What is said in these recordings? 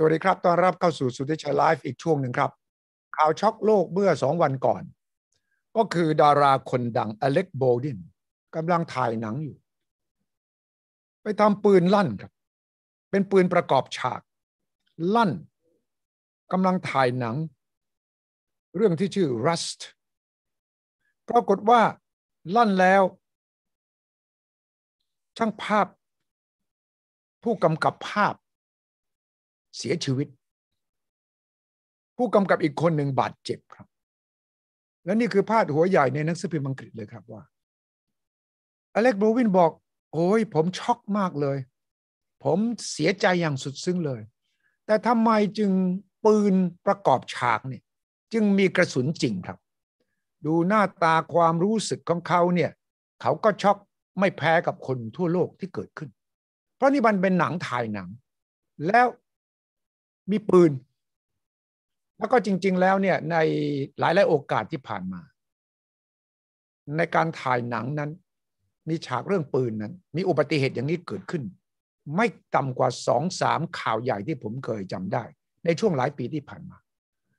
สวัสดีครับต้อนรับเข้าสู่สุทธิชัยไลฟ์อีกช่วงหนึ่งครับข่าวช็อกโลกเมื่อสองวันก่อน ก็คือดาราคนดังอเล็กโบดินกำลังถ่ายหนังอยู่ ไปทำปืนลั่นครับ เป็นปืนประกอบฉาก ลั่นกำลังถ่ายหนัง เรื่องที่ชื่อ Rust ปรากฏว่าลั่นแล้ว ช่างภาพ ผู้กำกับภาพเสียชีวิต ผู้กำกับอีกคนหนึ่งบาดเจ็บครับ และนี่คือพาดหัวใหญ่ในหนังสือพิมพ์อังกฤษเลยครับว่า อเล็กโบวินบอก โอ้ยผมช็อกมากเลย ผมเสียใจอย่างสุดซึ้งเลย แต่ทำไมจึงปืนประกอบฉากเนี่ย จึงมีกระสุนจริงครับ ดูหน้าตาความรู้สึกของเขาเนี่ย เขาก็ช็อกไม่แพ้กับคนทั่วโลกที่เกิดขึ้น เพราะนี่มันเป็นหนังถ่ายหนังแล้วมีปืน แล้วก็จริงๆ แล้วเนี่ยในหลายๆโอกาสที่ผ่านมา ในการถ่ายหนังนั้น มีฉากเรื่องปืนนั้น มีอุบัติเหตุอย่างนี้เกิดขึ้น ไม่ต่ำกว่าสองสามข่าวใหญ่ที่ผมเคยจำได้ ในช่วงหลายปีที่ผ่านมา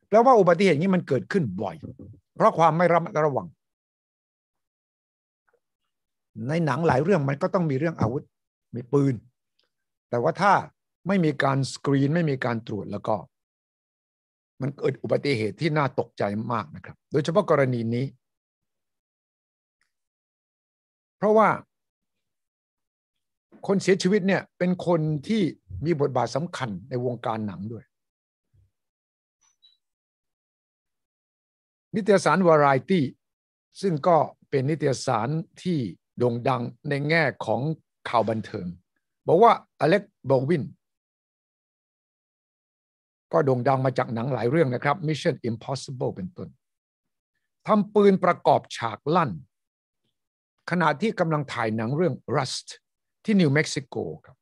แ้วว่าอุบัติเหตุนี้มันเกิดขึ้นบ่อย เพราะความไม่ระมัดระวัง ในหนังหลายเรื่องมันก็ต้องมีเรื่องอาวุธมีปืน แต่ว่าถ้าไม่มีการสกรีนไม่มีการตรวจแล้วก็ มันเกิดอุบัติเหตุที่น่าตกใจมากนะครับ โดยเฉพาะกรณีนี้ เพราะว่าคนเสียชีวิตเนี่ย เป็นคนที่มีบทบาทสำคัญในวงการหนังด้วย นิตยสารวารายตี้ซึ่งก็เป็นนิตยสารที่โด่งดังในแง่ของข่าวบันเทิง บอกว่าอเล็กบอวินก็โด่งดังมาจากหนังหลายเรื่องนะครับ Mission Impossible เป็นต้น ทำปืนประกอบฉากลั่น ขณะที่กำลังถ่ายหนังเรื่อง Rust ที่นิวเม็กซิโกครับ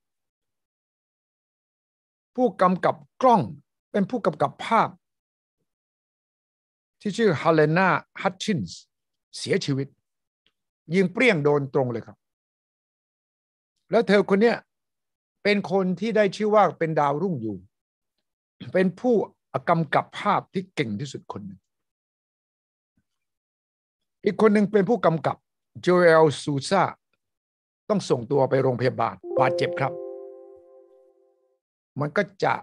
ผู้กำกับกล้องเป็นผู้กำกับภาพ ที่ชื่อฮาเลนาฮัตชินส์เสียชีวิต ยิงเปรี้ยงโดนตรงเลยครับ แล้วเธอคนนี้เป็นคนที่ได้ชื่อว่าเป็นดาวรุ่งอยู่เป็นผู้กำกับภาพที่เก่งที่สุดคนหนึ่ง อีกคนหนึ่งเป็นผู้กำกับโจเอลซูซาต้องส่งตัวไปโรงพยาบาลบาดเจ็บครับ มันก็จะ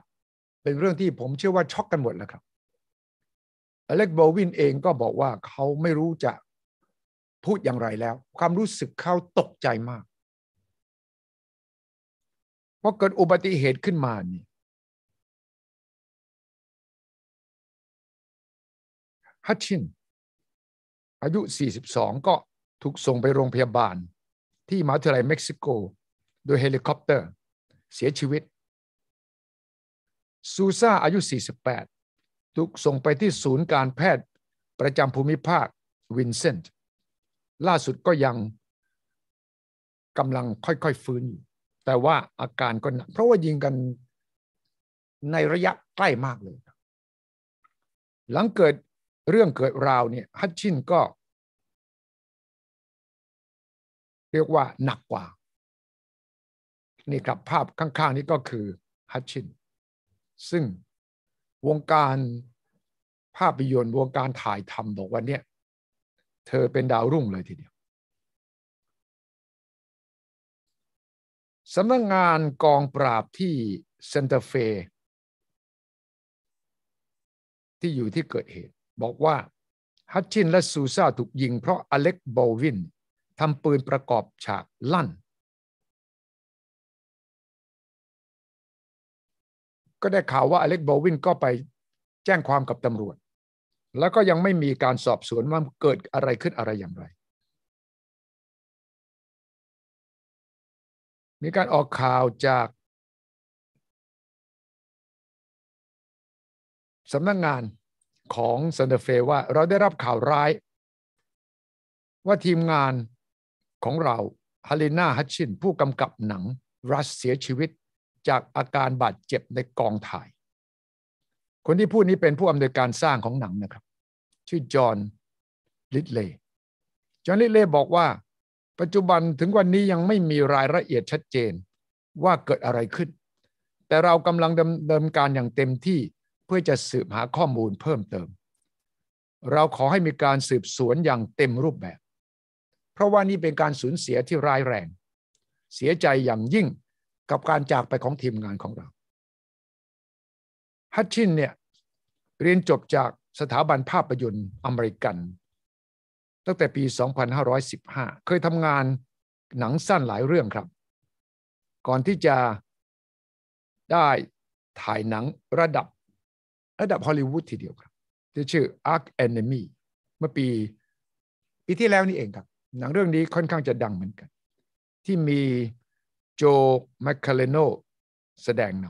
เป็นเรื่องที่ผมเชื่อว่าช็อกกันหมดแล้วครับ อเล็กโบวินเองก็บอกว่าเขาไม่รู้จะพูดอย่างไรแล้ว ความรู้สึกเขาตกใจมากพอเกิดอุบัติเหตุขึ้นมานี่ฮัตชิน อายุ 42 ก็ถูกส่งไปโรงพยาบาล ที่มหาวิทยาลัยเม็กซิโกโดยเฮลิคอปเตอร์ เสียชีวิต ซูซาอายุ 48 ถูกส่งไปที่ศูนย์การแพทย์ประจำภูมิภาควินเซนต์ล่าสุดก็ยังกำลังค่อยๆฟื้นอยู่แต่ว่าอาการก็หนักเพราะว่ายิงกันในระยะใกล้มากเลย หลังเกิดเรื่องเกิดราวเนี่ยฮัตชินก็เรียกว่าหนักกว่า นี่ครับภาพข้างๆนี้ก็คือฮัตชินซึ่งวงการภาพยนตร์วงการถ่ายทำบอกว่าเนี่ยเธอเป็นดาวรุ่งเลยทีเดียวสำนักงงานกองปราบที่เซนเตอร์เฟที่อยู่ที่เกิดเหตุบอกว่าฮัตชินและซูซาถูกยิงเพราะอเล็กโบวินทำปืนประกอบฉากลั่น ก็ได้ข่าวว่าอเล็กโบวินก็ไปแจ้งความกับตำรวจ แล้วก็ยังไม่มีการสอบสวนว่าเกิดอะไรขึ้นอะไรอย่างไร มีการออกข่าวจากสำนักงงานของซันเดอร์เฟว่าเราได้รับข่าวร้าย ว่าทีมงานของเราฮาลิน่าฮัตชินผู้กำกับหนังรัสเสียชีวิตจากอาการบาดเจ็บในกองถ่าย คนที่พูดนี้เป็นผู้อำนวยการสร้างของหนังนะครับ ชื่อจอห์นลิตเล่จอห์นลิตเล่บอกว่า ปัจจุบันถึงวันนี้ยังไม่มีรายละเอียดชัดเจนว่าเกิดอะไรขึ้น แต่เรากำลังดำเนินการอย่างเต็มที่เพื่อจะสืบหาข้อมูลเพิ่มเติม เราขอให้มีการสืบสวนอย่างเต็มรูปแบบ เพราะว่านี่เป็นการสูญเสียที่ร้ายแรง เสียใจอย่างยิ่งกับการจากไปของทีมงานของเรา ฮัตชินเนี่ย เรียนจบจากสถาบันภาพยนตร์อเมริกัน ตั้งแต่ปี 2515 เคยทำงานหนังสั้นหลายเรื่องครับ ก่อนที่จะได้ถ่ายหนังระดับระดับฮอลลีวูดทีเดียวครับที่ชื่อ Ark Enemy เมื่อปีปีที่แล้วนี่เองครับ หนังเรื่องนี้ค่อนข้างจะดังเหมือนกัน ที่มีโจแมคคาเลโนแสดงน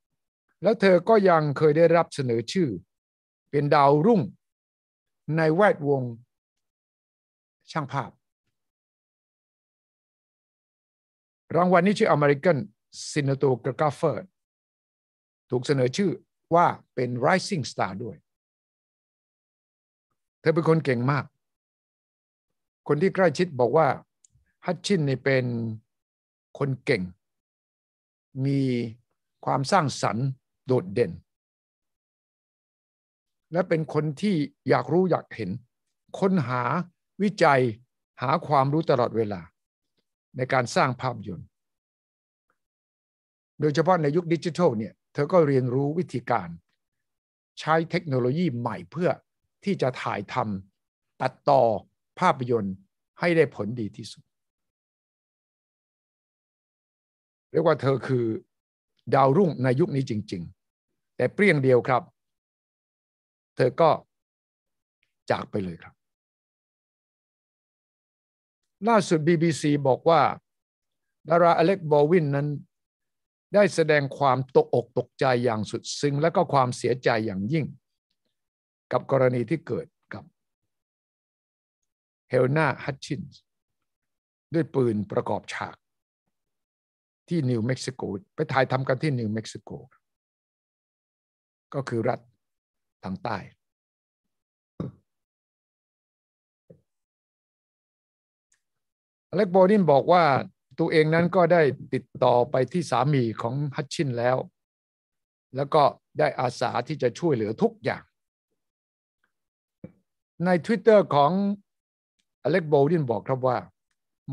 ำแล้วเธอก็ยังเคยได้รับเสนอชื่อ เป็นดาวรุ่งในแวดวงช่างภาพรางวัลนี้ชื่อ American Cinematographer ถูกเสนอชื่อว่าเป็น rising star ด้วย เธอเป็นคนเก่งมาก คนที่ใกล้ชิดบอกว่าฮัตชินนี่เป็นคนเก่ง มีความสร้างสรรค์โดดเด่น และเป็นคนที่อยากรู้อยากเห็น ค้นหาวิจัยหาความรู้ตลอดเวลา ในการสร้างภาพยนตร์โดยเฉพาะในยุคดิจิทัลเนี่ยธอก็เรียนรู้วิธีการใช้เทคโนโลยีใหม่เพื่อที่จะถ่ายทำตัดต่อภาพยนตร์ให้ได้ผลดีที่สุด เรียกว่าเธอคือดาวรุ่งในยุคนี้จริงๆ แต่เปรี้ยงเดียวครับ เธอก็จากไปเลยครับล่าสุด BBC บอกว่าดาราอเล็กบอวินนั้นได้แสดงความตกอกตกใจอย่างสุดซึ้งและก็ความเสียใจอย่างยิ่ง กับกรณีที่เกิดกับเฮลนาฮัตชินส์ด้วยปืนประกอบฉากที่นิวเม็กซิโกไปถ่ายทำกันที่นิวเม็กซิโกก็คือรัฐทางใต้อเล็กโบดินบอกว่าตัวเองนั้นก็ได้ติดต่อไปที่สามีของฮัตชินแล้ว แล้วก็ได้อาสาที่จะช่วยเหลือทุกอย่าง ใน Twitter ของอเล็กโบดินบอกครับว่า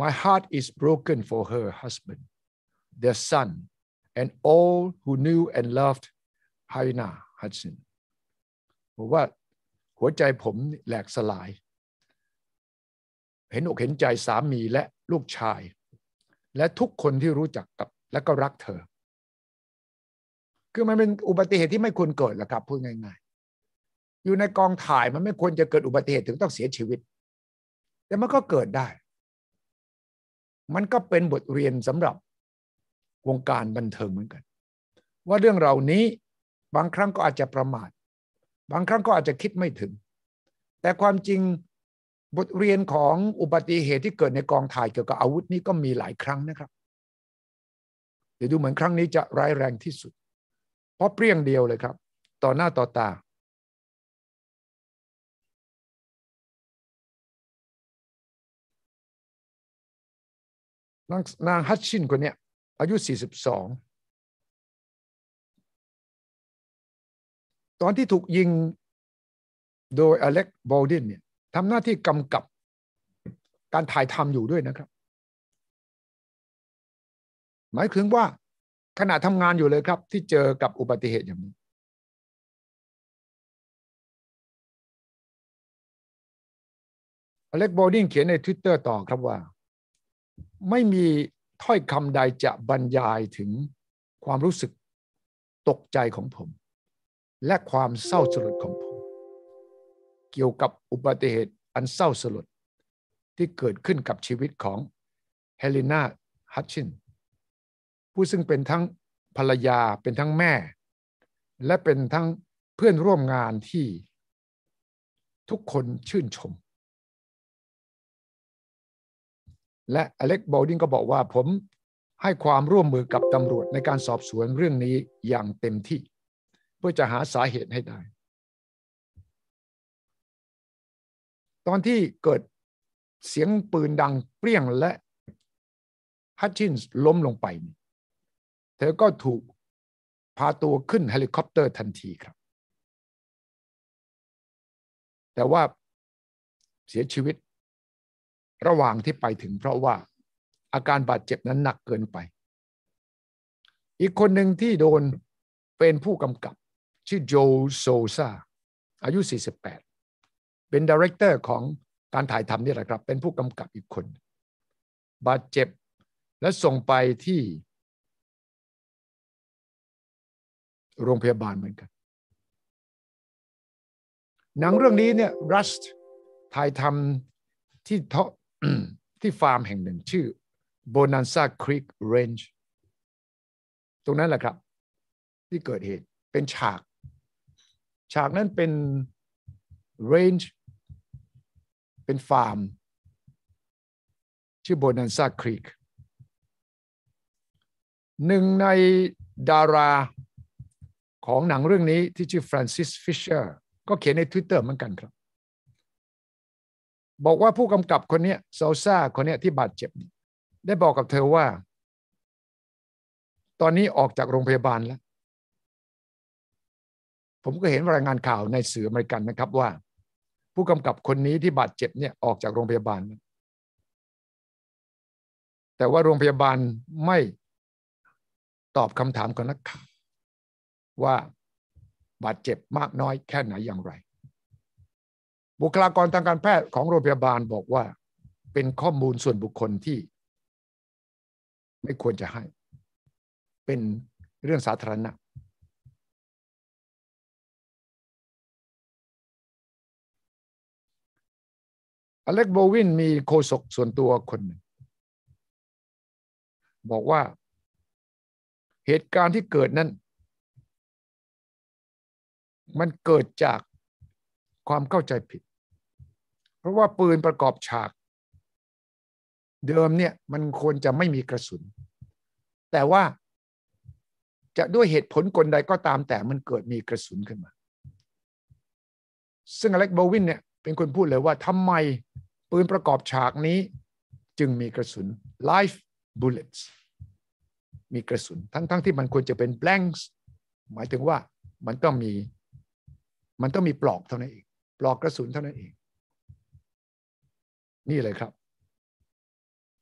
my heart is broken for her husband their son and all who knew and loved Haina Hudson บอกว่าหัวใจผมแหลกสลาย เห็นอกเห็นใจสามีและลูกชายและทุกคนที่รู้จักกับ และก็รักเธอ คือมันเป็นอุบัติเหตุที่ไม่ควรเกิดหรอกครับพูดง่ายๆ อยู่ในกองถ่ายมันไม่ควรจะเกิดอุบัติเหตุถึงต้องเสียชีวิต แต่มันก็เกิดได้ มันก็เป็นบทเรียนสำหรับวงการบันเทิงเหมือนกัน ว่าเรื่องเหล่านี้บางครั้งก็อาจจะประมาทบางครั้งก็อาจจะคิดไม่ถึง แต่ความจริงบทเรียนของอุบัติเหตุที่เกิดในกองถ่ายเกี่ยวกับอาวุธนี่ก็มีหลายครั้งนะครับ เดี๋ยวดูเหมือนครั้งนี้จะร้ายแรงที่สุด เพราะเปรี้ยงเดียวเลยครับ ต่อหน้าต่อตานางฮัตชินคนนี้อายุ 42 ตอนที่ถูกยิงโดยอเล็กบอลดินเนี่ยทำหน้าที่กำกับการถ่ายทำอยู่ด้วยนะครับ หมายถึงว่าขณะทำงานอยู่เลยครับที่เจอกับอุบัติเหตุอย่างนี้อเล็กโบดิงเขียนใน t w i t อร์ต่อครับว่า ไม่มีถ้อยคำใดจะบรรยายถึงความรู้สึกตกใจของผม และความเศร้าสลดของผมเกี่ยวกับอุบัติเหตุอันเศร้าสลด ที่เกิดขึ้นกับชีวิตของเฮเลนาฮัตชิน ผู้ซึ่งเป็นทั้งภรรยาเป็นทั้งแม่ และเป็นทั้งเพื่อนร่วมงานที่ทุกคนชื่นชม และอเล็กบอลดิงก็บอกว่าผมให้ความร่วมมือกับตำรวจในการสอบสวนเรื่องนี้อย่างเต็มที่ เพื่อจะหาสาเหตุให้ได้ตอนที่เกิดเสียงปืนดังเปรี้ยงและฮัตชินส์ล้มลงไปเธอก็ถูกพาตัวขึ้นเฮลิคอปเตอร์ทันทีครับ แต่ว่าเสียชีวิตระหว่างที่ไปถึงเพราะว่าอาการบาดเจ็บนั้นหนักเกินไป อีกคนหนึ่งที่โดนเป็นผู้กำกับ ชื่อโจโซซาอายุ48เป็นดีเรคเตอร์ของการถ่ายทำนี่แหละครับ เป็นผู้กำกับอีกคน บาดเจ็บ และส่งไปที่ โรงพยาบาลเหมือนกัน หนังเรื่องนี้เนี่ยรัสถ่ายทำที่ทที่ฟาร์มแห่งหนึ่งชื่อ Bonanza Creek Range ตรงนั้นแหละครับที่เกิดเหตุเป็นฉาก ฉากนั้นเป็น Range เป็นฟาร์ม ชื่อ โบนันซาครีกหนึ่งในดาราของหนังเรื่องนี้ที่ชื่อฟรานซิส ฟิชเชอร์ ก็เขียนใน Twitter เหมือนกันครับ บอกว่าผู้กำกับคนนี้ซซาคนนี้ที่บาดเจ็บ ได้บอกกับเธอว่า ตอนนี้ออกจากโรงพยาบาลแล้ว ผมก็เห็นราย งานข่าวในสื่ออเมริกันนะครับว่าผู้กำกับคนนี้ที่บาดเจ็บเนี่ย ออกจากโรงพยาบาล แต่ว่าโรงพยาบาลไม่ตอบคำถามกับนักข่าวว่าบาดเจ็บมากน้อยแค่ไหนอย่างไร บุคลากรทางการแพทย์ของโรงพยาบาลบอกว่าเป็นข้อมูลส่วนบุคคลที่ไม่ควรจะให้ เป็นเรื่องสาธารณะอเล็กโบวินมีโคศกส่วนตัวคนหนึ่งบอกว่าเหตุการณ์ที่เกิดนั้นมันเกิดจากความเข้าใจผิด เพราะว่าปืนประกอบฉาก เดิมเนี่ยมันควรจะไม่มีกระสุน แต่ว่าจะด้วยเหตุผลกลใดก็ตามแต่มันเกิดมีกระสุนขึ้นมา ซึ่งอเล็กโบวินเนี่ยเป็นคนพูดเลยว่าทำไมปืนประกอบฉากนี้จึงมีกระสุน live bullets มีกระสุนทั้งๆทที่มันควรจะเป็น blanks หมายถึงว่ามันต้องมี มันต้องมีปลอกเท่านั้นเอง ปลอกกระสุนเท่านั้นเอง นี่เลยครับ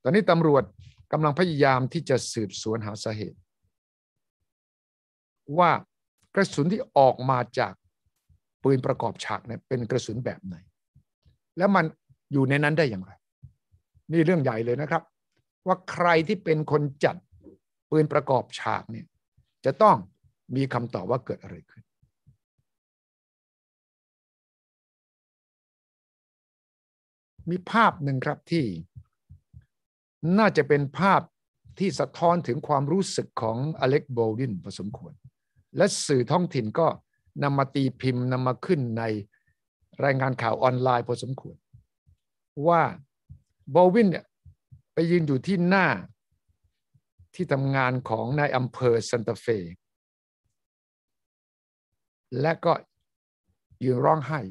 ตอนนี้ตำรวจกำลังพยายามที่จะสืบสวนหาสาเหตุ ว่ากระสุนที่ออกมาจากปืนประกอบฉากเนี่ยเป็นกระสุนแบบไหนแล้วมันอยู่ในนั้นได้อย่างไร นี่เรื่องใหญ่เลยนะครับ ว่าใครที่เป็นคนจัดปืนประกอบฉากเนี่ยจะต้องมีคำตอบว่าเกิดอะไรขึ้น มีภาพหนึ่งครับที่น่าจะเป็นภาพที่สะท้อนถึงความรู้สึกของอเล็ก โบลดินผสมควร และสื่อท้องถิ่นก็นำมาตีพิมพ์นำมาขึ้นในรายงานข่าวออนไลน์พอสมควร ว่าบอวินเนี่ยไปยืนอยู่ที่หน้าที่ทำงานของนายอำเภอซันตาเฟและก็ยืนร้องไห้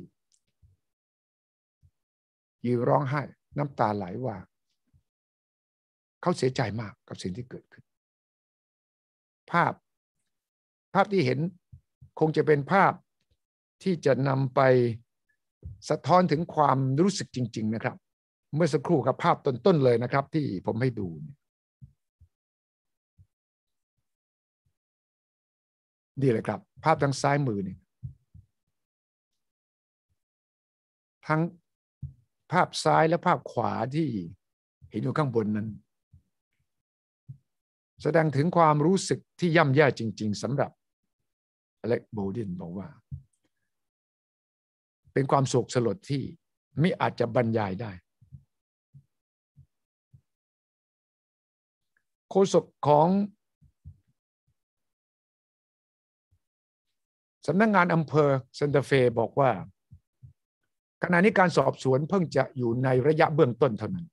ยืนร้องไห้น้ำตาไหลว่า เขาเสียใจมากกับสิ่งที่เกิดขึ้น ภาพภาพที่เห็นคงจะเป็นภาพที่จะนำไปสะท้อนถึงความรู้สึกจริง ๆนะครับ เมื่อสักครู่กับภาพต้น ๆ เลยนะครับ ที่ผมให้ดูนี่เลยครับ ภาพทางซ้ายมือนี่ทั้งภาพซ้ายและภาพขวาที่เห็นอยู่ข้างบนนั้น แสดงถึงความรู้สึกที่ย่ำแย่จริง ๆสำหรับอเล็กโบดิน บอกว่าเป็นความโศกสลดที่ไม่อาจจะบรรยายได้ โฆษกของ สำนักงงานอำเภอเซนเตเฟบอกว่า ขณะนี้การสอบสวนเพิ่งจะอยู่ในระยะเบื้องต้นเท่านั้น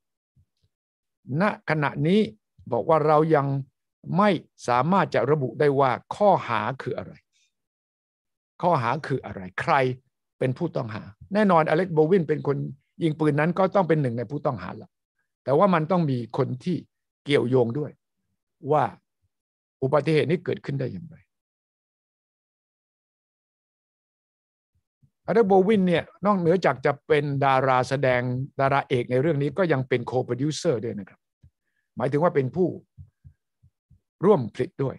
ณ ขณะนี้บอกว่าเรายังไม่สามารถจะระบุได้ว่าข้อหาคืออะไร ข้อหาคืออะไร ใครเป็นผู้ต้องหาแน่นอนอเล็กโบวิน เป็นคนยิงปืนนั้นก็ต้องเป็นหนึ่งในผู้ต้องหาละแต่ว่ามันต้องมีคนที่เกี่ยวโยงด้วยว่าอุบัติเหตุนี้เกิดขึ้นได้อย่างไรอเล็กโบวินเนี่ยนอกเหนือจากจะเป็นดาราแสดงดาราเอกในเรื่องนี้ก็ยังเป็นโคโปรดิวเซอร์ด้วยนะครับ หมายถึงว่าเป็นผู้ร่วมผลิตด้วย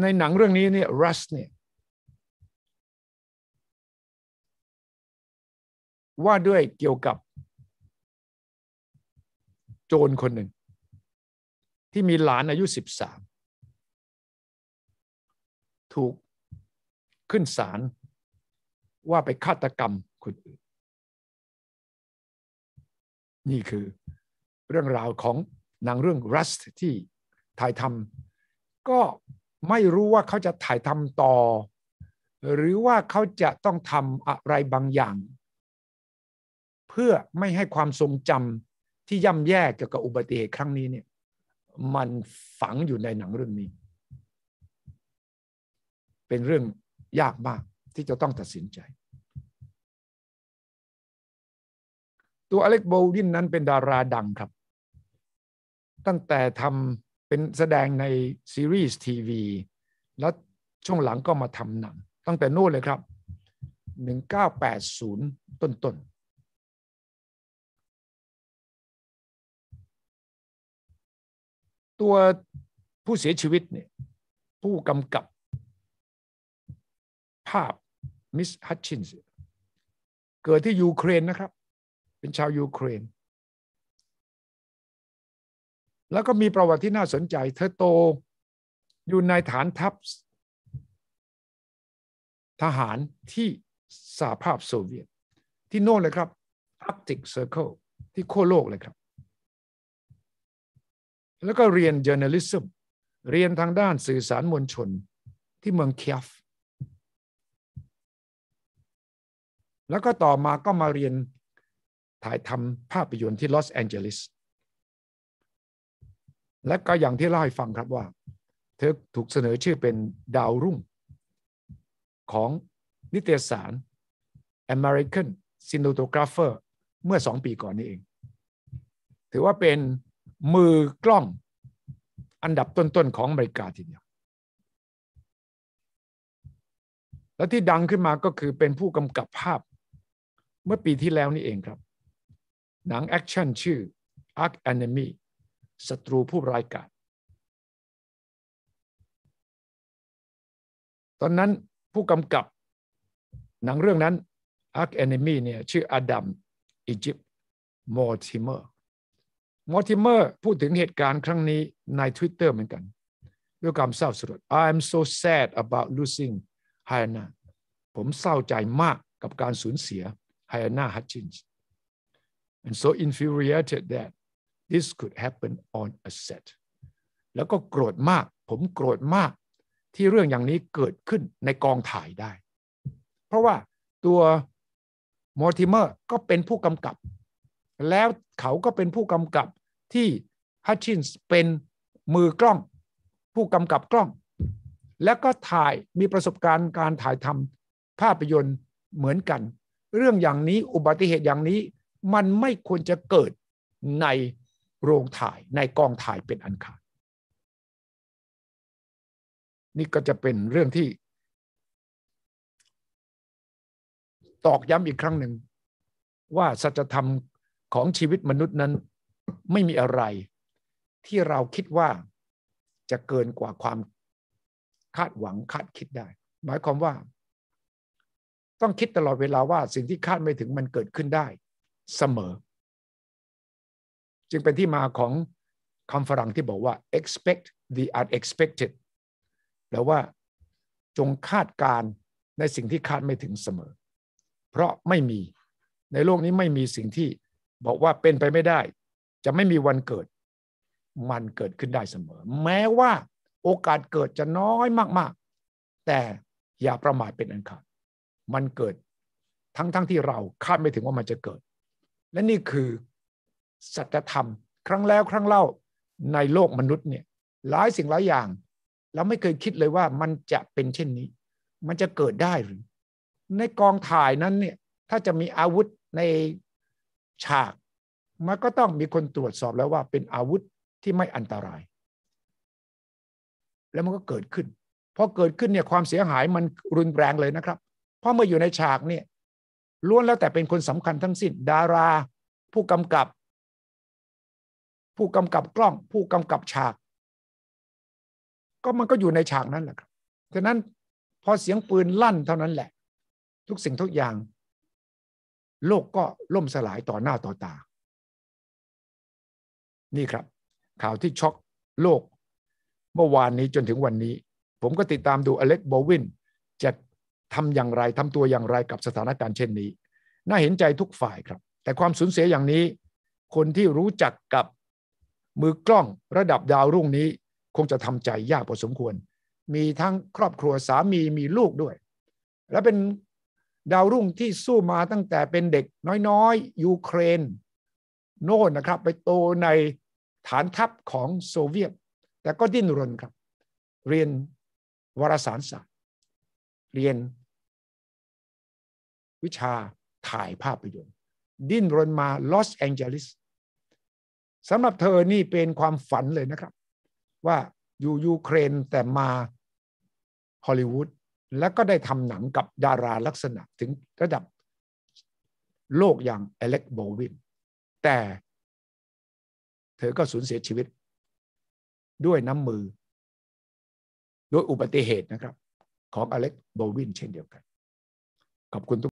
ในหนังเรื่องนี้เนี่ยรัสเนี่ยว่าด้วยเกี่ยวกับโจรคนหนึ่ง ที่มีหลานอายุสสิบามถูกขึ้นศาลว่าไปฆาตกรรมคนอื่น นี่คือเรื่องราวของหนังเรื่องรัสที่ถ่ายทำก็ไม่รู้ว่าเขาจะถ่ายทำต่อ หรือว่าเขาจะต้องทำอะไรบางอย่าง เพื่อไม่ให้ความทรงจำที่ย่ำแย่เกี่ยวกับอุบัติเหตุครั้งนี้เนี่ยมันฝังอยู่ในหนังเรื่องนี้ เป็นเรื่องยากมากที่จะต้องตัดสินใจ ตัวอเล็กโบวินนั้นเป็นดาราดังครับ ตั้งแต่ทำเป็นแสดงในซีรีส์ทีวี แล้วช่วงหลังก็มาทำหนังตั้งแต่นู่นเลยครับ 1980 ต้นต้น ตัวผู้เสียชีวิตเนี่ยผู้กำกับภาพมิสฮัตชินส์เกิดที่ยูเครนนะครับ เป็นชาวยูเครนแล้วก็มีประวัติที่น่าสนใจเธอโต อยู่ในฐานทัพทหารที่สหภาพโซเวียตที่โน่นเลยครับอาร์ติกเซอร์เคิลที่ขั้วโลกเลยครับ แล้วก็เรียน journalism เรียนทางด้านสื่อสารมวลชนที่เมืองเคียฟแล้วก็ต่อมาก็มาเรียนถ่ายทำภาพยนตร์ที่ลอสแอนเจลิสและก็อย่างที่เล่าให้ฟังครับว่า เธอถูกเสนอชื่อเป็นดาวรุ่งของนิตยสาร American Cinematographer เมื่อสองปีก่อนนี้เอง ถือว่าเป็นมือกล้องอันดับต้นๆของอเมริกาทีเดียวและที่ดังขึ้นมาก็คือเป็นผู้กำกับภาพเมื่อปีที่แล้วนี่เองครับ หนังแอคชั่นชื่อ Arc Enemy ศัตรูผู้ร้ายกาจตอนนั้นผู้กำกับ หนังเรื่องนั้นอาร์คเอนมีเนี่ย ชื่ออดัม อียิปต์ มอร์ติเมอร์ มอร์ติเมอร์ พูดถึงเหตุการณ์ครั้งนี้ใน Twitter เหมือนกันด้วยความเศร้าสลด I'm so sad about losing h a y a n a ผมเศร้าใจมากกับการสูญเสีย h a y a n a Hutchins and so infuriated that this could happen on a set แล้วก็โกรธมาก ผมโกรธมากที่เรื่องอย่างนี้เกิดขึ้นในกองถ่ายได้ เพราะว่าตัวมอร์ติเมอร์ก็เป็นผู้กำกับ แล้วเขาก็เป็นผู้กำกับที่ฮัชชินส์เป็นมือกล้อง ผู้กำกับกล้อง แล้วก็ถ่ายมีประสบการณ์การถ่ายทำภาพยนตร์เหมือนกัน เรื่องอย่างนี้อุบัติเหตุอย่างนี้มันไม่ควรจะเกิดในโรงถ่ายในกองถ่ายเป็นอันขาด นี่ก็จะเป็นเรื่องที่ตอกย้ำอีกครั้งหนึ่งว่าสัจธรรมของชีวิตมนุษย์นั้น ไม่มีอะไรที่เราคิดว่าจะเกินกว่าความคาดหวัง คาดคิดได้ หมายความว่า ต้องคิดตลอดเวลาว่าสิ่งที่คาดไม่ถึงมันเกิดขึ้นได้เสมอจึงเป็นที่มาของคำฝรั่งที่บอกว่า expect the unexpected แปลว่าจงคาดการ ในสิ่งที่คาดไม่ถึงเสมอ เพราะไม่มีในโลกนี้ไม่มีสิ่งที่บอกว่าเป็นไปไม่ได้ จะไม่มีวันเกิด มันเกิดขึ้นได้เสมอ แม้ว่าโอกาสเกิดจะน้อยมากๆ แต่อย่าประมาทเป็นอันขาดมันเกิดทั้ง ๆทที่เราคาดไม่ถึงว่ามันจะเกิด และนี่คือสัจธรรมครั้งแล้วครั้งเล่าในโลกมนุษย์เนี่ยหลายสิ่งหลาย อย่างเราไม่เคยคิดเลยว่ามันจะเป็นเช่นนี้ มันจะเกิดได้หรือ ในกองถ่ายนั้นเนี่ยถ้าจะมีอาวุธในฉาก มันก็ต้องมีคนตรวจสอบแล้วว่าเป็นอาวุธที่ไม่อันตราย แล้วมันก็เกิดขึ้นพอเกิดขึ้นเนี่ยความเสียหายมันรุนแรงเลยนะครับ เพราะเมื่ออยู่ในฉากเนี่ยล้วนแล้วแต่เป็นคนสำคัญทั้งสิ้นดาราผู้กำกับผู้กำกับกล้องผู้กำกับฉาก ก็มันก็อยู่ในฉากนั้นแหละครับฉะนั้นพอเสียงปืนลั่นเท่านั้นแหละ ทุกสิ่งทุกอย่าง โลกก็ล่มสลายต่อหน้าต่อตานี่ครับข่าวที่ช็อกโลกเมื่อวานนี้จนถึงวันนี้ ผมก็ติดตามดูอเล็กโบวิน จะทำอย่างไรทำตัวอย่างไรกับสถานการณ์เช่นนี้ น่าเห็นใจทุกฝ่ายครับ แต่ความสูญเสียอย่างนี้คนที่รู้จักกับมือกล้องระดับดาวรุ่งนี้คงจะทำใจยากพอสมควร มีทั้งครอบครัวสามี มีลูกด้วย และเป็นดาวรุ่งที่สู้มาตั้งแต่เป็นเด็กน้อย ๆ ยูเครน โน่นนะครับ ไปโตในฐานทัพของโซเวียต แต่ก็ดิ้นรนครับ เรียนวารสารศาสตร์ เรียนวิชาถ่ายภาพยนตร์ดิ้นรนมาลอสแองเจลิสสำหรับเธอนี่เป็นความฝันเลยนะครับว่าอยู่ยูเครนแต่มาฮอลลีวูดแล้วก็ได้ทำหนังกับดาราลักษณะ ถึงระดับโลกอย่างเอเล็กโบวิน แต่ เธอก็สูญเสียชีวิตด้วยน้ำมือด้วยอุบัติเหตุนะครับ ของอเล็กโบวิน เช่นเดียวกัน ขอบคุณทุก